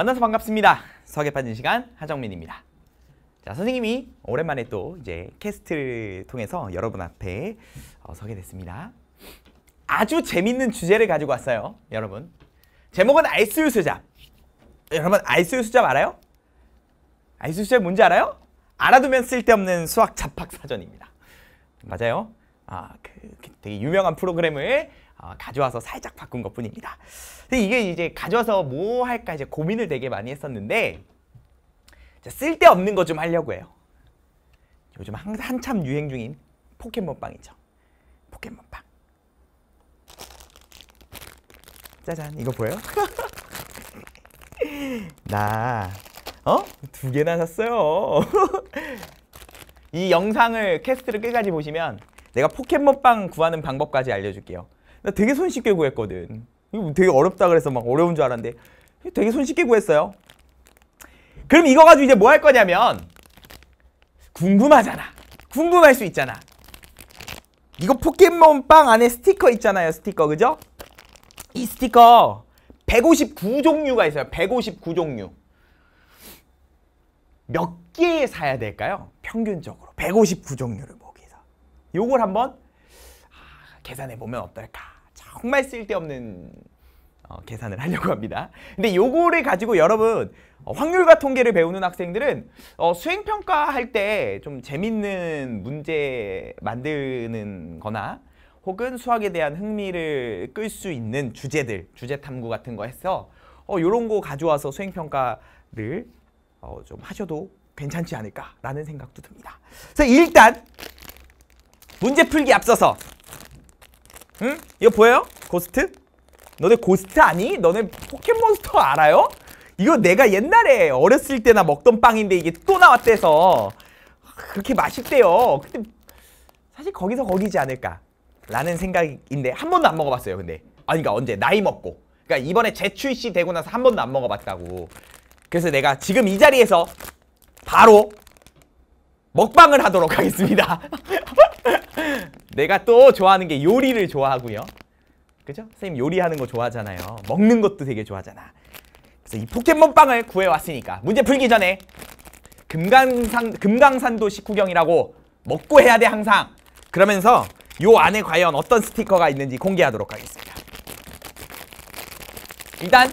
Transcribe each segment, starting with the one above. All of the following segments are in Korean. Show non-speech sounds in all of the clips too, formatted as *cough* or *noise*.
만나서 반갑습니다. 서계 빠진 시간 하정민입니다. 자, 선생님이 오랜만에 또 이제 캐스트를 통해서 여러분 앞에 어, 서게 됐습니다. 아주 재밌는 주제를 가지고 왔어요, 여러분. 제목은 아이스 유 수잡. 여러분 아이스 유 수잡 알아요? 아이스 유 수잡 뭔지 알아요? 알아두면 쓸데없는 수학 잡학 사전입니다. 맞아요. 아, 그, 그 되게 유명한 프로그램을 어, 가져와서 살짝 바꾼 것 뿐입니다. 이게 이제 가져와서 뭐 할까 이제 고민을 되게 많이 했었는데 쓸데없는 거 좀 하려고 해요. 요즘 한, 한참 유행 중인 포켓몬빵이죠. 포켓몬빵. 짜잔 이거 보여요? *laughs* 나 어? 두 개나 샀어요. *laughs* 이 영상을 캐스트를 끝까지 보시면 내가 포켓몬빵 구하는 방법까지 알려줄게요. 나 되게 손쉽게 구했거든. 이거 되게 어렵다 그래서 막 어려운 줄 알았는데 되게 손쉽게 구했어요. 그럼 이거 가지고 이제 뭐 할 거냐면 궁금하잖아. 궁금할 수 있잖아. 이거 포켓몬 빵 안에 스티커 있잖아요. 스티커 그죠? 이 스티커 159종류가 있어요. 159종류. 몇 개 사야 될까요? 평균적으로 159종류를 보기위해서 요걸 한번 계산해 보면 어떨까 정말 쓸데없는 어, 계산을 하려고 합니다. 근데 요거를 가지고 여러분 어, 확률과 통계를 배우는 학생들은 어, 수행평가 할때 좀 재밌는 문제 만드는 거나 혹은 수학에 대한 흥미를 끌 수 있는 주제들, 주제 탐구 같은 거 해서 어, 요런 거 가져와서 수행평가를 어, 좀 하셔도 괜찮지 않을까라는 생각도 듭니다. 그래서 일단 문제 풀기 앞서서 응? 이거 보여요? 고스트? 너네 고스트 아니? 너네 포켓몬스터 알아요? 이거 내가 옛날에 어렸을 때나 먹던 빵인데 이게 또 나왔대서 그렇게 맛있대요. 근데 사실 거기서 거기지 않을까 라는 생각인데 한 번도 안 먹어봤어요. 근데 아니 그러니까 언제 나이 먹고 그러니까 이번에 재출시 되고 나서 한 번도 안 먹어봤다고 그래서 내가 지금 이 자리에서 바로 먹방을 하도록 하겠습니다. *laughs* 내가 또 좋아하는 게 요리를 좋아하고요. 그죠? 선생님 요리하는 거 좋아하잖아요. 먹는 것도 되게 좋아하잖아. 그래서 이 포켓몬빵을 구해왔으니까 문제 풀기 전에 금강산, 금강산도 식후경이라고 먹고 해야 돼 항상. 그러면서 요 안에 과연 어떤 스티커가 있는지 공개하도록 하겠습니다. 일단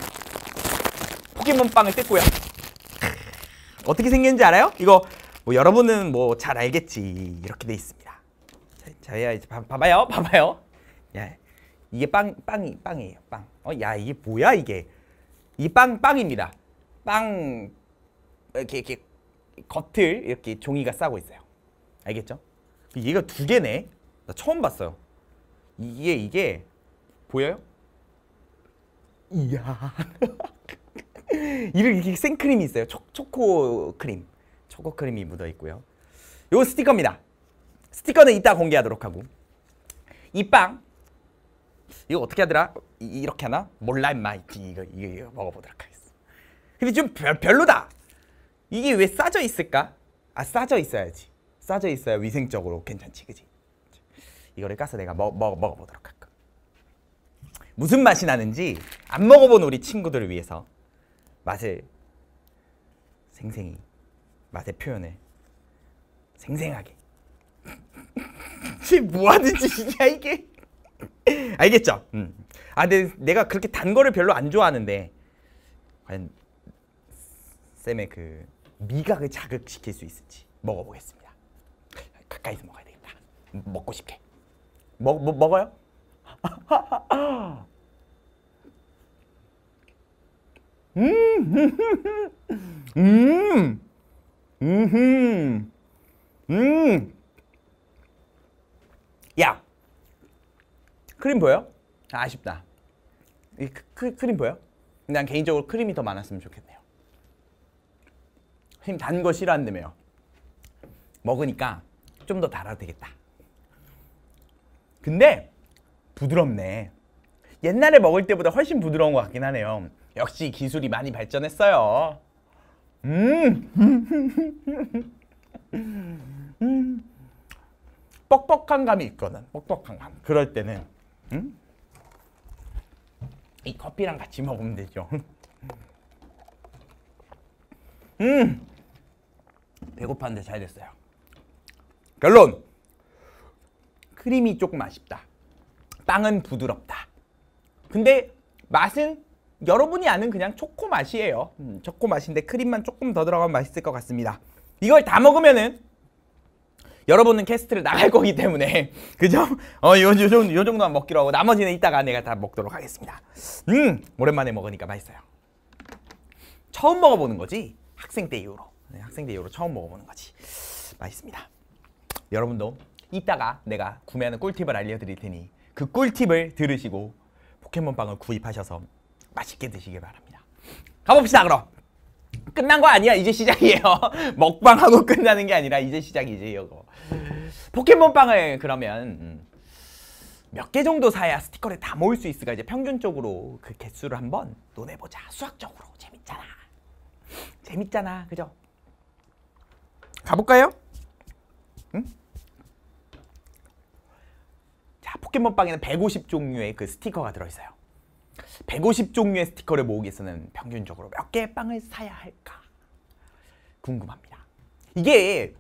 포켓몬빵을 뜯고요. 어떻게 생겼는지 알아요? 이거 뭐 여러분은 뭐 잘 알겠지 이렇게 돼 있습니다. 자야 이제 봐, 봐봐요, 봐봐요. 야, 이게 빵 빵이 빵이에요, 빵. 어, 야 이게 뭐야 이게? 이빵 빵입니다. 빵 이렇게 이렇게 겉을 이렇게 종이가 싸고 있어요. 알겠죠? 얘가 두 개네. 나 처음 봤어요. 이게 이게 보여요? 이야. *laughs* 이렇게 생크림이 있어요. 초, 초코 크림. 초코 크림이 묻어 있고요. 요 스티커입니다. 스티커는 이따 공개하도록 하고 이 빵 이거 어떻게 하더라? 이, 렇게 하나? 몰라 임마 이거, 이거, 이거 먹어보도록 하겠습니다 근데 좀 별, 별로다 이게 왜 싸져 있을까? 아 싸져 있어야지 싸져 있어야 위생적으로 괜찮지 그지? 이거를 까서 내가 먹, 먹, 먹어보도록 할까 무슨 맛이 나는지 안 먹어본 우리 친구들을 위해서 맛을 생생히 맛의 표현을 생생하게 지금 뭐하는 짓이냐 이게 알겠죠? 음. 아 근데 내가 그렇게 단 거를 별로 안 좋아하는데 과연 쌤의 그 미각을 자극시킬 수 있을지 먹어보겠습니다 가까이서 먹어야 되겠다 먹고 싶게 먹, 뭐, 먹어요? *laughs* 음, *laughs* 음, 음, 음, 음. 야 크림 보여? 아, 아쉽다. 이 크, 크림 보여? 난 개인적으로 크림이 더 많았으면 좋겠네요. 선생님 단거 싫어한다며요. 먹으니까 좀 더 달아도 되겠다. 근데 부드럽네. 옛날에 먹을 때보다 훨씬 부드러운 것 같긴 하네요. 역시 기술이 많이 발전했어요. 음. *laughs* 음. 뻑뻑한 감이 있거든. 뻑뻑한 감. 그럴 때는 음? 이 커피랑 같이 먹으면 되죠. 음! 배고팠는데 잘 됐어요. 결론! 크림이 조금 아쉽다. 빵은 부드럽다. 근데 맛은 여러분이 아는 그냥 초코 맛이에요. 음, 초코 맛인데 크림만 조금 더 들어가면 맛있을 것 같습니다. 이걸 다 먹으면은 여러분은 캐스트를 나갈 거기 때문에 *laughs* 그죠? 어, 요, 요, 요, 요 정도만 먹기로 하고 나머지는 이따가 내가 다 먹도록 하겠습니다. 음, 오랜만에 먹으니까 맛있어요. 처음 먹어보는 거지 학생 때 이후로 네, 학생 때 이후로 처음 먹어보는 거지 맛있습니다. 여러분도 이따가 내가 구매하는 꿀팁을 알려드릴 테니 그 꿀팁을 들으시고 포켓몬빵을 구입하셔서 맛있게 드시길 바랍니다. 가봅시다 그럼! 끝난 거 아니야 이제 시작이에요 *laughs* 먹방하고 끝나는 게 아니라 이제 시작이지 이거 네. 포켓몬빵을 그러면 음, 몇개 정도 사야 스티커를 다 모을 수 있을까 이제 평균적으로 그 개수를 한번 논해보자 수학적으로 재밌잖아 재밌잖아 그죠 가볼까요? 응? 자 포켓몬빵에는 150 종류의 그 스티커가 들어있어요 150종류의 스티커를 모으기 위해서는 평균적으로 몇 개의 빵을 사야 할까? 궁금합니다. 이게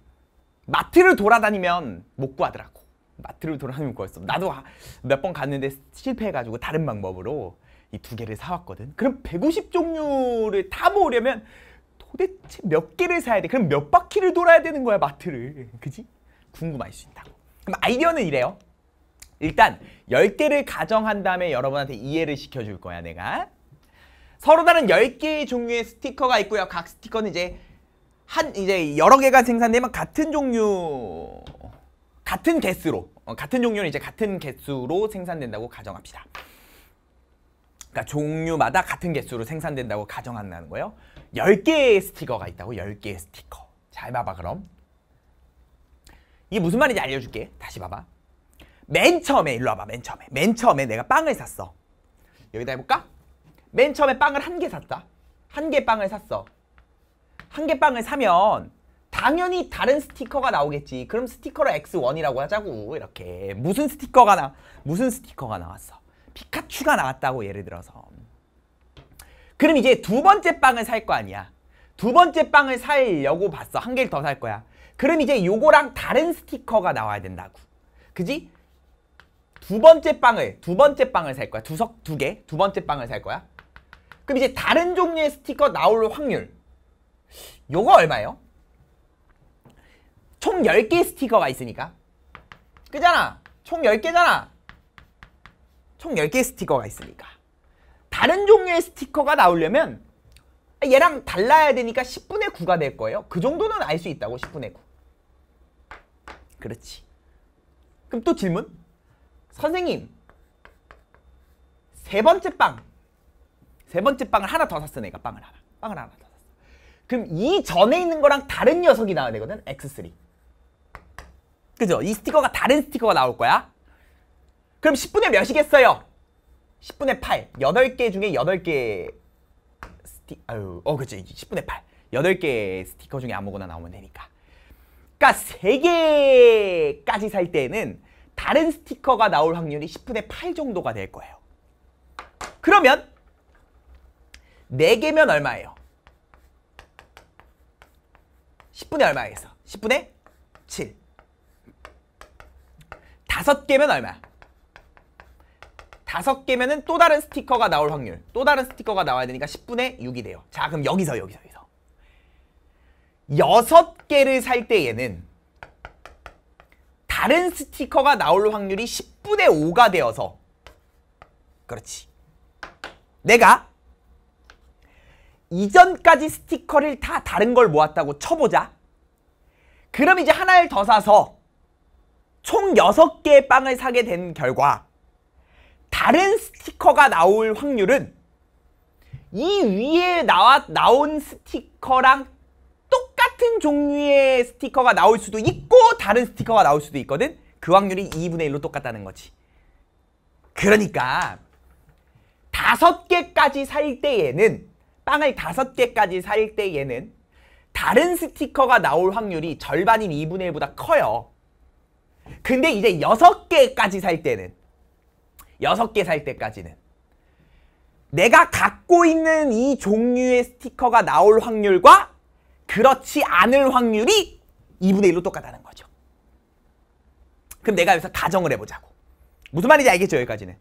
마트를 돌아다니면 못 구하더라고. 마트를 돌아다니면 구했어. 나도 아, 몇번 갔는데 실패해가지고 다른 방법으로 이 두 개를 사왔거든. 그럼 150종류를 다 모으려면 도대체 몇 개를 사야 돼? 그럼 몇 바퀴를 돌아야 되는 거야, 마트를. 그지? 궁금할 수 있다고. 그럼 아이디어는 이래요. 일단 10개를 가정한 다음에 여러분한테 이해를 시켜줄 거야 내가 서로 다른 10개의 종류의 스티커가 있고요 각 스티커는 이제 한 이제 여러 개가 생산되면 같은 종류 같은 개수로 어, 같은 종류는 이제 같은 개수로 생산된다고 가정합시다 그러니까 종류마다 같은 개수로 생산된다고 가정한다는 거예요 10개의 스티커가 있다고 10개의 스티커 잘 봐봐 그럼 이게 무슨 말인지 알려줄게 다시 봐봐 맨 처음에 일로 와봐 맨 처음에 맨 처음에 내가 빵을 샀어 여기다 해볼까? 맨 처음에 빵을 한 개 샀다 한 개 빵을 샀어 한 개 빵을 사면 당연히 다른 스티커가 나오겠지 그럼 스티커를 X1이라고 하자고 이렇게 무슨 스티커가 나 무슨 스티커가 나왔어 피카츄가 나왔다고 예를 들어서 그럼 이제 두 번째 빵을 살 거 아니야 두 번째 빵을 살려고 봤어 한 개를 더 살 거야 그럼 이제 요거랑 다른 스티커가 나와야 된다고 그지? 두 번째 빵을 두 번째 빵을 살 거야. 두석 두 개, 두 번째 빵을 살 거야. 그럼 이제 다른 종류의 스티커 나올 확률. 요거 얼마예요? 총 10개 스티커가 있으니까. 그잖아. 총 10개잖아. 총 10개 스티커가 있으니까. 다른 종류의 스티커가 나오려면 얘랑 달라야 되니까 10분의 9가 될 거예요. 그 정도는 알 수 있다고 10분의 9. 그렇지. 그럼 또 질문? 선생님 세 번째 빵 세 번째 빵을 하나 더 샀어 내가 빵을 하나 빵을 하나 더 샀어 그럼 이 전에 있는 거랑 다른 녀석이 나와야 되거든 X3 그죠? 이 스티커가 다른 스티커가 나올 거야 그럼 10분의 몇이겠어요? 10분의 8 8개 중에 8개 스티 아유 어 그치 10분의 8 8개 스티커 중에 아무거나 나오면 되니까 그러니까 3개까지 살 때는 다른 스티커가 나올 확률이 10분의 8 정도가 될 거예요. 그러면 4개면 얼마예요? 10분의 얼마에서 10분의 7 5개면 얼마? 5개면은 또 다른 스티커가 나올 확률 또 다른 스티커가 나와야 되니까 10분의 6이 돼요 자 그럼 여기서 여기서 여기서 6개를 살 때에는 다른 스티커가 나올 확률이 10분의 5가 되어서 그렇지. 내가 이전까지 스티커를 다 다른 걸 모았다고 쳐보자. 그럼 이제 하나를 더 사서 총 6개의 빵을 사게 된 결과 다른 스티커가 나올 확률은 이 위에 나와, 나온 스티커랑 같은 종류의 스티커가 나올 수도 있고 다른 스티커가 나올 수도 있거든. 그 확률이 2분의 1로 똑같다는 거지. 그러니까 다섯 개까지 살 때에는 빵을 다섯 개까지 살 때에는 다른 스티커가 나올 확률이 절반인 2분의 1보다 커요. 근데 이제 여섯 개까지 살 때는 여섯 개 살 때까지는 내가 갖고 있는 이 종류의 스티커가 나올 확률과 그렇지 않을 확률이 2분의 1로 똑같다는 거죠. 그럼 내가 여기서 가정을 해보자고. 무슨 말인지 알겠죠, 여기까지는?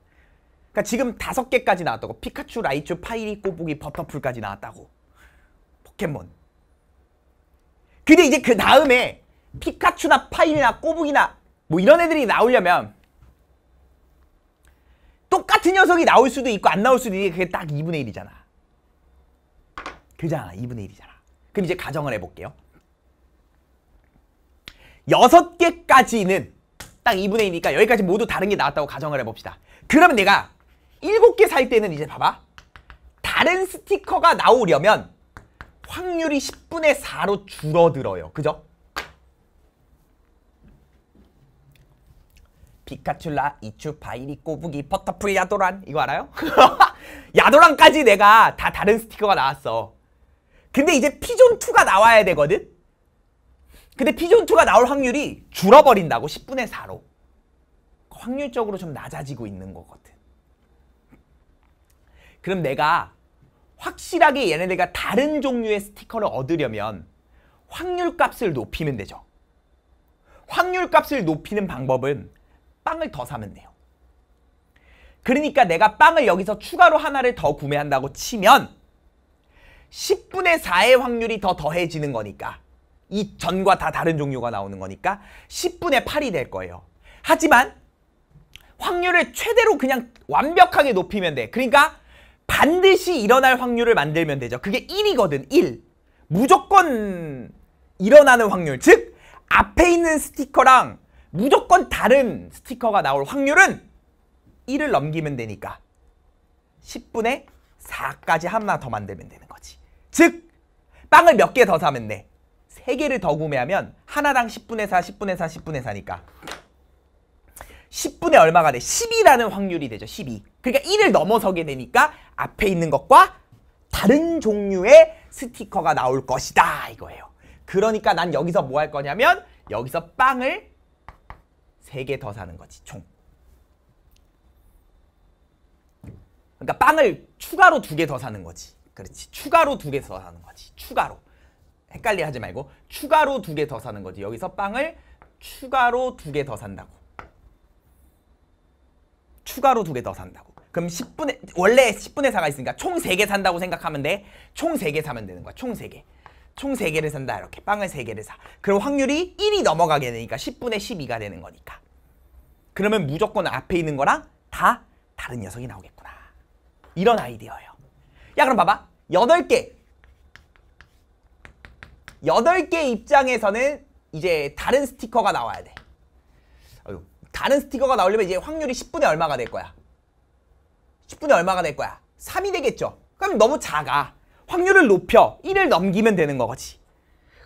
그러니까 지금 다섯 개까지 나왔다고. 피카츄, 라이츄, 파이리, 꼬부기, 버터풀까지 나왔다고. 포켓몬. 근데 이제 그 다음에 피카츄나 파이리나 꼬부기나 뭐 이런 애들이 나오려면 똑같은 녀석이 나올 수도 있고 안 나올 수도 있는데 그게 딱 2분의 1이잖아. 그잖아, 2분의 1이잖아. 그럼 이제 가정을 해볼게요. 여섯 개까지는 딱 2분의 1이니까 여기까지 모두 다른 게 나왔다고 가정을 해봅시다. 그러면 내가 일곱 개 살 때는 이제 봐봐. 다른 스티커가 나오려면 확률이 10분의 4로 줄어들어요. 그죠? 피카츄라, 이츄, 바이리, 꼬부기, 버터풀, 야도란 이거 알아요? *laughs* 야도란까지 내가 다 다른 스티커가 나왔어. 근데 이제 피존2가 나와야 되거든? 근데 피존2가 나올 확률이 줄어버린다고 10분의 4로. 확률적으로 좀 낮아지고 있는 거거든. 그럼 내가 확실하게 얘네들과 다른 종류의 스티커를 얻으려면 확률값을 높이면 되죠. 확률값을 높이는 방법은 빵을 더 사면 돼요. 그러니까 내가 빵을 여기서 추가로 하나를 더 구매한다고 치면 10분의 4의 확률이 더 더해지는 거니까 이 전과 다 다른 종류가 나오는 거니까 10분의 8이 될 거예요. 하지만 확률을 최대로 그냥 완벽하게 높이면 돼. 그러니까 반드시 일어날 확률을 만들면 되죠. 그게 1이거든. 1. 무조건 일어나는 확률. 즉 앞에 있는 스티커랑 무조건 다른 스티커가 나올 확률은 1을 넘기면 되니까 10분의 4까지 하나 더 만들면 되는 즉 빵을 몇 개 더 사면 돼. 세 개를 더 구매하면 하나당 10분의 4, 10분의 4, 10분의 4니까 10분의 얼마가 돼? 10이라는 확률이 되죠. 12. 그러니까 1을 넘어서게 되니까 앞에 있는 것과 다른 종류의 스티커가 나올 것이다 이거예요. 그러니까 난 여기서 뭐 할 거냐면 여기서 빵을 3개 더 사는 거지 총. 그러니까 빵을 추가로 2개 더 사는 거지. 그렇지. 추가로 두 개 더 사는 거지. 추가로. 헷갈려 하지 말고 추가로 두 개 더 사는 거지. 여기서 빵을 추가로 두 개 더 산다고. 추가로 두 개 더 산다고. 그럼 10분의 원래 10분의 4가 있으니까 총 3개 산다고 생각하면 돼. 총 3개 사면 되는 거야. 총 3개. 총 3개를 산다 이렇게 빵을 3개를 사. 그럼 확률이 1이 넘어가게 되니까 10분의 12가 되는 거니까. 그러면 무조건 앞에 있는 거랑 다 다른 녀석이 나오겠구나. 이런 아이디어예요. 야 그럼 봐봐. 8개. 8개 입장에서는 이제 다른 스티커가 나와야 돼. 다른 스티커가 나오려면 이제 확률이 10분의 얼마가 될 거야. 10분의 얼마가 될 거야. 3이 되겠죠. 그럼 너무 작아. 확률을 높여. 1을 넘기면 되는 거지.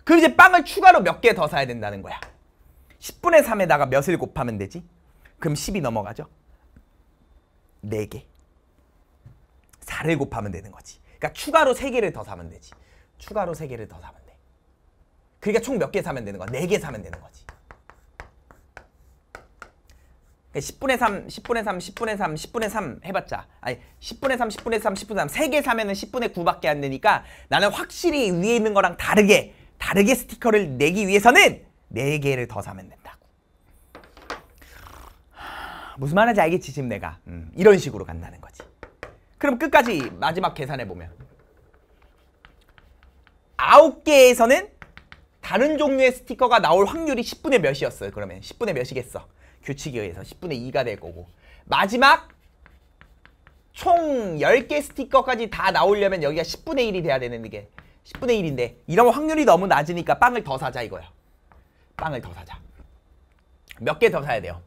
그리고 이제 빵을 추가로 몇 개 더 사야 된다는 거야. 10분의 3에다가 몇을 곱하면 되지? 그럼 10이 넘어가죠. 4개. 4를 곱하면 되는 거지. 그러니까 추가로 3개를 더 사면 되지. 추가로 3개를 더 사면 돼. 그러니까 총 몇 개 사면 되는 거야? 4개 사면 되는 거지. 10분의 그러니까 3, 10분의 3, 10분의 3, 10분의 3 해봤자 아니 10분의 3, 10분의 3, 10분의 3 3개 사면은 10분의 9밖에 안 되니까 나는 확실히 위에 있는 거랑 다르게 다르게 스티커를 내기 위해서는 4개를 더 사면 된다고 무슨 말인지 알겠지 지금 내가 음, 이런 식으로 간다는 거지 그럼 끝까지 마지막 계산해 보면 아홉 개에서는 다른 종류의 스티커가 나올 확률이 10분의 몇이었어요. 그러면 10분의 몇이겠어. 규칙에 의해서 10분의 2가 될 거고 마지막 총 10개 스티커까지 다 나오려면 여기가 10분의 1이 돼야 되는 게 10분의 1인데 이런 확률이 너무 낮으니까 빵을 더 사자 이거야. 빵을 더 사자. 몇 개 더 사야 돼요?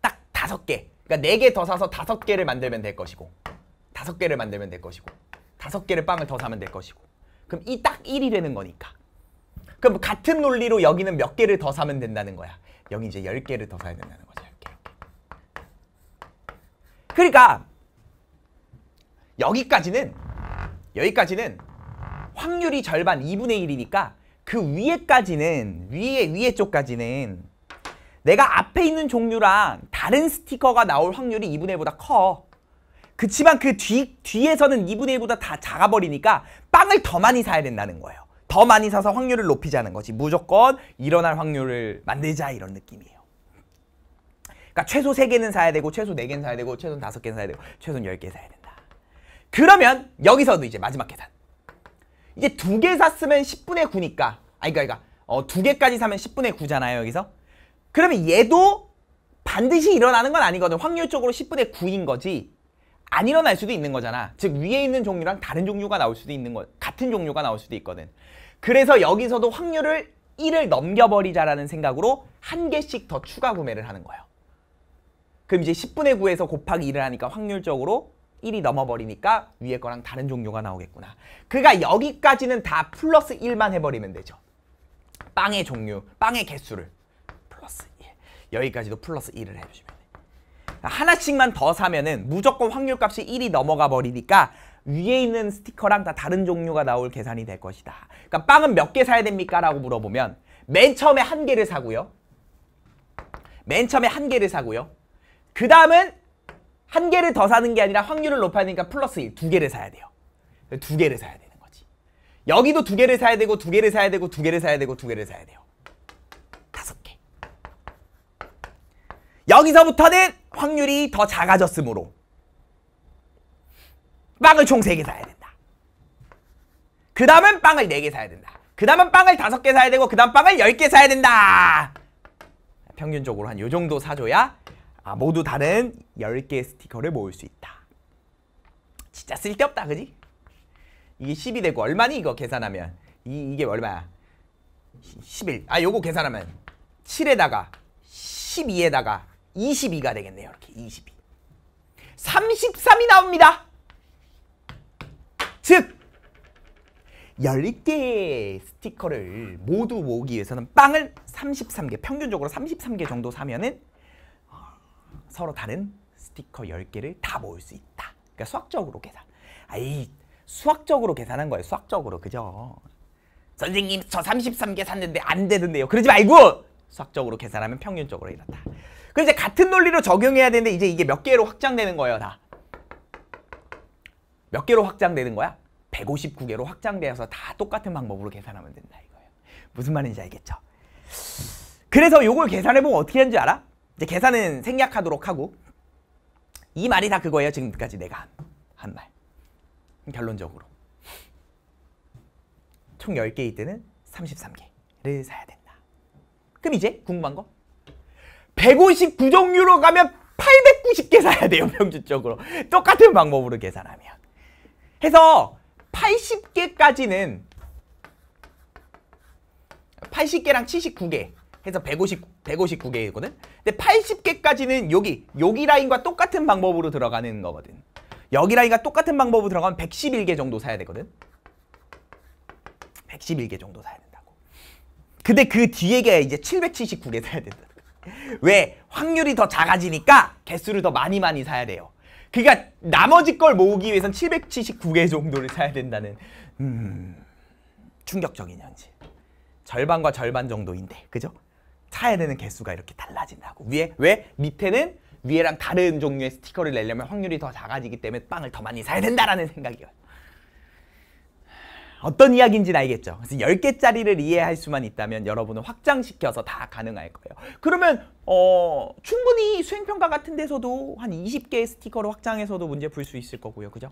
딱다 개. 그러니까 네 개 더 사서 다 개를 만들면 될 것이고 다섯 개를 만들면 될 것이고 다섯 개를 빵을 더 사면 될 것이고 그럼 이 딱 1이 되는 거니까 그럼 같은 논리로 여기는 몇 개를 더 사면 된다는 거야 여기 이제 10개를 더 사야 된다는 거죠 10개. 그러니까 여기까지는 여기까지는 확률이 절반 2분의 1이니까 그 위에까지는 위에 위에 쪽까지는 내가 앞에 있는 종류랑 다른 스티커가 나올 확률이 2분의 1보다 커 그치만 그 뒤, 뒤에서는 2분의 1보다 다 작아버리니까 빵을 더 많이 사야 된다는 거예요. 더 많이 사서 확률을 높이자는 거지. 무조건 일어날 확률을 만들자 이런 느낌이에요. 그러니까 최소 3개는 사야 되고 최소 4개는 사야 되고 최소 5개는 사야 되고 최소 10개 사야 된다. 그러면 여기서도 이제 마지막 계산. 이제 두 개 샀으면 10분의 9니까 아니 그러니까, 그니까 어, 두 개까지 사면 10분의 9잖아요 여기서. 그러면 얘도 반드시 일어나는 건 아니거든. 확률적으로 10분의 9인 거지. 안 일어날 수도 있는 거잖아. 즉 위에 있는 종류랑 다른 종류가 나올 수도 있는 것 같은 종류가 나올 수도 있거든. 그래서 여기서도 확률을 1을 넘겨버리자라는 생각으로 한 개씩 더 추가 구매를 하는 거예요. 그럼 이제 10분의 9에서 곱하기 1을 하니까 확률적으로 1이 넘어버리니까 위에 거랑 다른 종류가 나오겠구나. 그가 그러니까 여기까지는 다 플러스 1만 해버리면 되죠. 빵의 종류, 빵의 개수를 플러스 1. 여기까지도 플러스 1을 해주시면 하나씩만 더 사면은 무조건 확률값이 1이 넘어가 버리니까 위에 있는 스티커랑 다 다른 종류가 나올 계산이 될 것이다. 그러니까 빵은 몇 개 사야 됩니까? 라고 물어보면 맨 처음에 한 개를 사고요. 맨 처음에 한 개를 사고요. 그 다음은 한 개를 더 사는 게 아니라 확률을 높여야 되니까 플러스 1, 두 개를 사야 돼요. 두 개를 사야 되는 거지. 여기도 두 개를 사야 되고 두 개를 사야 되고 두 개를 사야 되고 두 개를 사야 돼요. 여기서부터는 확률이 더 작아졌으므로 빵을 총 3개 사야 된다. 그 다음은 빵을 4개 사야 된다. 그 다음은 빵을 5개 사야 되고 그 다음 빵을 10개 사야 된다. 평균적으로 한 요 정도 사줘야 아, 모두 다른 10개의 스티커를 모을 수 있다. 진짜 쓸데없다 그지? 이게 10이 되고 얼마니 이거 계산하면 이, 이게 얼마야? 11. 아 요거 계산하면 7에다가 12에다가 22가 되겠네요. 이렇게 22. 33이 나옵니다. 즉 10개의 스티커를 모두 모으기 위해서는 빵을 33개, 평균적으로 33개 정도 사면은 어, 서로 다른 스티커 10개를 다 모을 수 있다. 그러니까 수학적으로 계산. 아이, 수학적으로 계산한 거예요. 수학적으로. 그죠? 선생님, 저 33개 샀는데 안되는데요 그러지 말고 수학적으로 계산하면 평균적으로 이렇다. 그럼 이제 같은 논리로 적용해야 되는데 이제 이게 몇 개로 확장되는 거예요, 다. 몇 개로 확장되는 거야? 159개로 확장되어서 다 똑같은 방법으로 계산하면 된다 이거예요. 무슨 말인지 알겠죠? 그래서 요걸 계산해보면 어떻게 하는지 알아? 이제 계산은 생략하도록 하고 이 말이 다 그거예요. 지금까지 내가 한 말. 결론적으로. 총 10개일 때는 33개를 사야 된다. 그럼 이제 궁금한 거 159종류로 가면 890개 사야 돼요 평균적으로 똑같은 방법으로 계산하면 해서 80개까지는 80개랑 79개 해서 150, 159개거든 근데 80개까지는 여기 여기 라인과 똑같은 방법으로 들어가는 거거든 여기 라인과 똑같은 방법으로 들어가면 111개 정도 사야 되거든 111개 정도 사야 돼 근데 그 뒤에가 이제 779개 사야 된다. 왜? 확률이 더 작아지니까 개수를 더 많이 많이 사야 돼요. 그러니까 나머지 걸 모으기 위해선 779개 정도를 사야 된다는 음... 충격적인 현실. 절반과 절반 정도인데, 그죠? 사야 되는 개수가 이렇게 달라진다고. 위에 왜? 밑에는 위에랑 다른 종류의 스티커를 내려면 확률이 더 작아지기 때문에 빵을 더 많이 사야 된다라는 생각이에요. 어떤 이야기인지는 알겠죠? 그래서 10개짜리를 이해할 수만 있다면 여러분은 확장시켜서 다 가능할 거예요. 그러면 어, 충분히 수행평가 같은 데서도 한 20개의 스티커로 확장해서도 문제 풀 수 있을 거고요. 그죠?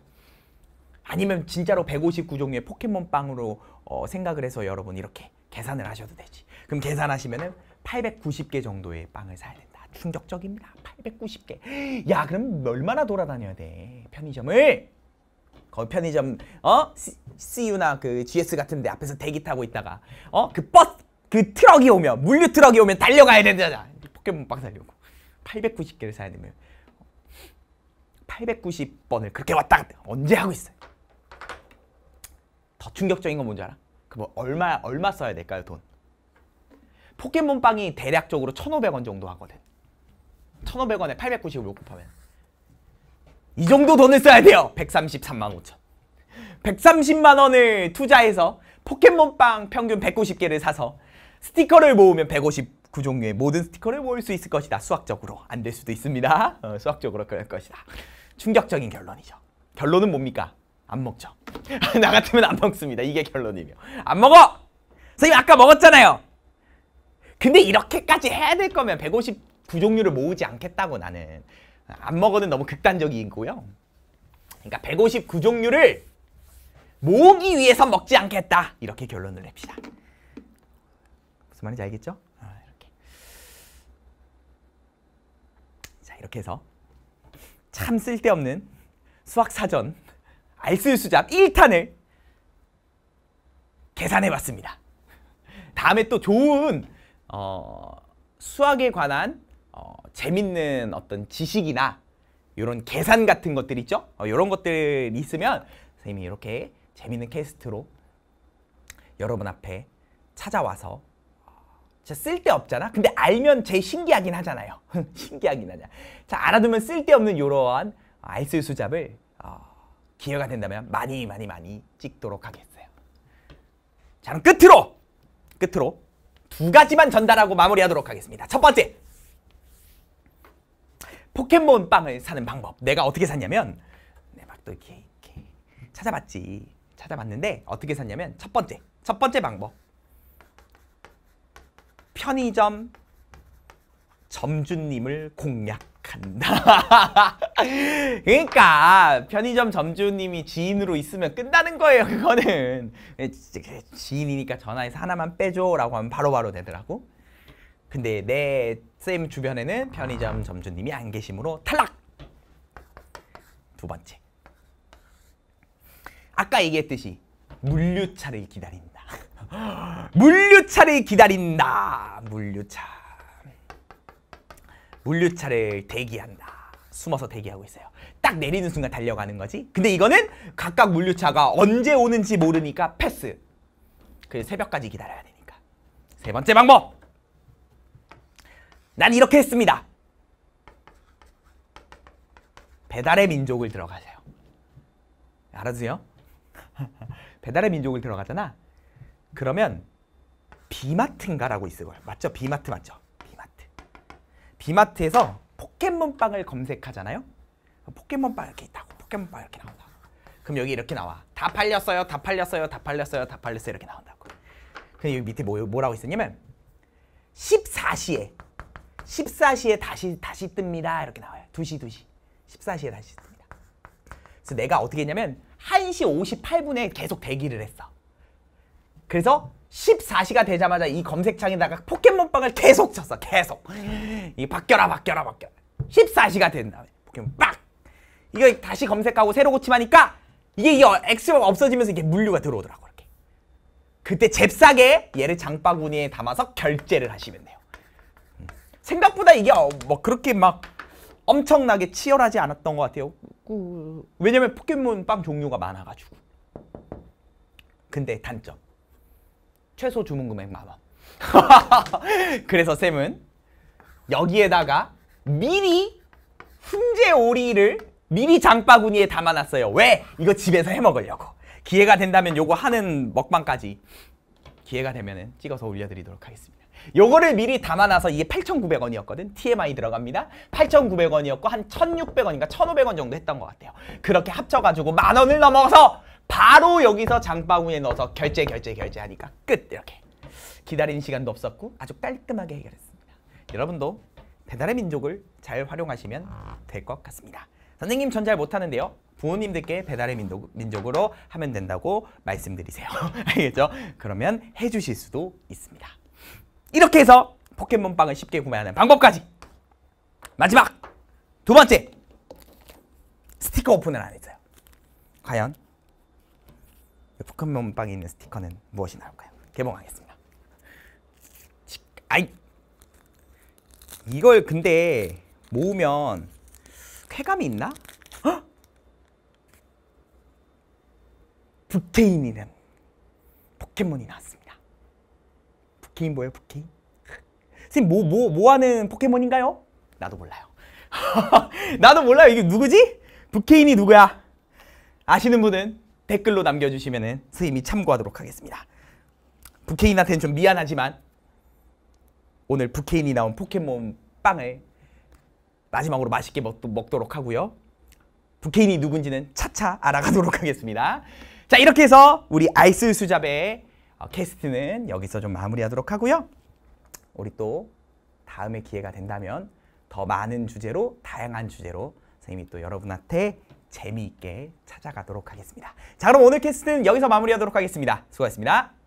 아니면 진짜로 159종류의 포켓몬빵으로 어, 생각을 해서 여러분 이렇게 계산을 하셔도 되지. 그럼 계산하시면 은 890개 정도의 빵을 사야 된다. 충격적입니다. 890개. 야 그럼 얼마나 돌아다녀야 돼. 편의점을. 거 편의점 어? CU나 그 GS 같은데 앞에서 대기 타고 있다가 어? 그 버스 그 트럭이 오면 물류 트럭이 오면 달려가야 된다 아 포켓몬빵 살려고 890개를 사야 되면 890번을 그렇게 왔다 갔다 언제 하고 있어요 더 충격적인 건 뭔지 알아? 그 뭐 얼마 얼마 써야 될까요 돈 포켓몬빵이 대략적으로 1,500원 정도 하거든 1,500원에 890을 못 곱하면 이 정도 돈을 써야 돼요. 133만 5천. 130만 원을 투자해서 포켓몬빵 평균 190개를 사서 스티커를 모으면 159 종류의 모든 스티커를 모을 수 있을 것이다. 수학적으로 안 될 수도 있습니다. 어, 수학적으로 그럴 것이다. 충격적인 결론이죠. 결론은 뭡니까? 안 먹죠. *laughs* 나 같으면 안 먹습니다. 이게 결론이며. 안 먹어! 선생님 아까 먹었잖아요. 근데 이렇게까지 해야 될 거면 159 종류를 모으지 않겠다고 나는 안 먹어는 너무 극단적이고요. 그러니까 159종류를 모으기 위해서 먹지 않겠다. 이렇게 결론을 냅시다. 무슨 말인지 알겠죠? 아, 이렇게. 자, 이렇게 해서 참 쓸데없는 수학사전 알쓸수잡 1탄을 계산해봤습니다. 다음에 또 좋은 어, 수학에 관한 어, 재밌는 어떤 지식이나 이런 계산 같은 것들 있죠? 어, 이런 것들 있으면 선생님이 이렇게 재밌는 캐스트로 여러분 앞에 찾아와서 어, 진짜 쓸데없잖아? 근데 알면 제 신기하긴 하잖아요. *laughs* 신기하긴 하냐. 자, 알아두면 쓸데없는 이러한 알쓸 수잡을 어, 기회가 된다면 많이 많이 많이 찍도록 하겠어요. 자, 그럼 끝으로! 끝으로 두 가지만 전달하고 마무리하도록 하겠습니다. 첫 번째! 포켓몬 빵을 사는 방법. 내가 어떻게 샀냐면 내막또 네, 이렇게, 이렇게 찾아봤지. 찾아봤는데 어떻게 샀냐면 첫 번째, 첫 번째 방법. 편의점 점주님을 공략한다. *laughs* 그러니까 편의점 점주님이 지인으로 있으면 끝나는 거예요. 그거는 네, 그 지인이니까 전화해서 하나만 빼줘라고 하면 바로바로 바로 되더라고. 근데 내 쌤 주변에는 편의점 점주님이 안계시므로 탈락! 두 번째. 아까 얘기했듯이 물류차를 기다린다. *gasps* 물류차를 기다린다. 물류차. 물류차를 대기한다. 숨어서 대기하고 있어요. 딱 내리는 순간 달려가는 거지. 근데 이거는 각각 물류차가 언제 오는지 모르니까 패스. 그 새벽까지 기다려야 되니까. 세 번째 방법. 난 이렇게 했습니다. 배달의 민족을 들어가세요. 알아두세요. *laughs* 배달의 민족을 들어가잖아. 그러면 비마트인가라고 있어요. 맞죠? 비마트 맞죠? 비마트. 비마트에서 포켓몬빵을 검색하잖아요. 포켓몬빵 이렇게 있다고. 포켓몬빵 이렇게 나온다. 그럼 여기 이렇게 나와. 다 팔렸어요. 다 팔렸어요. 다 팔렸어요. 다 팔렸어요. 이렇게 나온다고. 그럼 여기 밑에 뭐, 뭐라고 있었냐면 14시에 14시에 다시 다시 뜹니다. 이렇게 나와요. 2시 2시. 14시에 다시 뜹니다. 그래서 내가 어떻게 했냐면 1시 58분에 계속 대기를 했어. 그래서 14시가 되자마자 이 검색창에다가 포켓몬빵을 계속 쳤어. 계속. 이 바뀌어라 바뀌어라 바뀌어라. 14시가 된 다음에 포켓몬 빡! 이거 다시 검색하고 새로 고침하니까 이게 이 엑스가 없어지면서 이게 물류가 들어오더라고 이렇게. 그때 잽싸게 얘를 장바구니에 담아서 결제를 하시면 돼요. 생각보다 이게 어, 뭐 그렇게 막 엄청나게 치열하지 않았던 것 같아요. 왜냐면 포켓몬 빵 종류가 많아가지고. 근데 단점. 최소 주문 금액 만 원. *laughs* 그래서 쌤은 여기에다가 미리 훈제 오리를 미리 장바구니에 담아놨어요. 왜? 이거 집에서 해먹으려고. 기회가 된다면 요거 하는 먹방까지 기회가 되면 찍어서 올려드리도록 하겠습니다. 요거를 미리 담아놔서 이게 8,900원이었거든. TMI 들어갑니다. 8,900원이었고 한 1,600원인가 1,500원 정도 했던 것 같아요. 그렇게 합쳐가지고 만 원을 넘어서 바로 여기서 장바구니에 넣어서 결제 결제 결제하니까 끝 이렇게 기다리는 시간도 없었고 아주 깔끔하게 해결했습니다. 여러분도 배달의 민족을 잘 활용하시면 될 것 같습니다. 선생님 전 잘 못하는데요. 부모님들께 배달의 민족, 으로 하면 된다고 말씀드리세요. *laughs* 알겠죠? 그러면 해주실 수도 있습니다. 이렇게 해서 포켓몬빵을 쉽게 구매하는 방법까지 마지막 두 번째 스티커 오픈을 안 했어요 과연 포켓몬빵에 있는 스티커는 무엇이 나올까요? 개봉하겠습니다 아이 이걸 근데 모으면 쾌감이 있나? 부케인이는 포켓몬이 나왔습니다 포켓몬 뭐예요 포켓? 선생님 뭐, 뭐, 뭐 하는 포켓몬인가요? 나도 몰라요 *laughs* 나도 몰라요 이게 누구지? 부케인이 누구야? 아시는 분은 댓글로 남겨주시면 선생님이 참고하도록 하겠습니다 부케인한테는 좀 미안하지만 오늘 부케인이 나온 포켓몬 빵을 마지막으로 맛있게 먹, 먹도록 하고요 부케인이 누군지는 차차 알아가도록 하겠습니다 자 이렇게 해서 우리 아이스 수잡의 어, 캐스트는 여기서 좀 마무리하도록 하고요. 우리 또 다음에 기회가 된다면 더 많은 주제로 다양한 주제로 선생님이 또 여러분한테 재미있게 찾아가도록 하겠습니다. 자 그럼 오늘 캐스트는 여기서 마무리하도록 하겠습니다. 수고하셨습니다.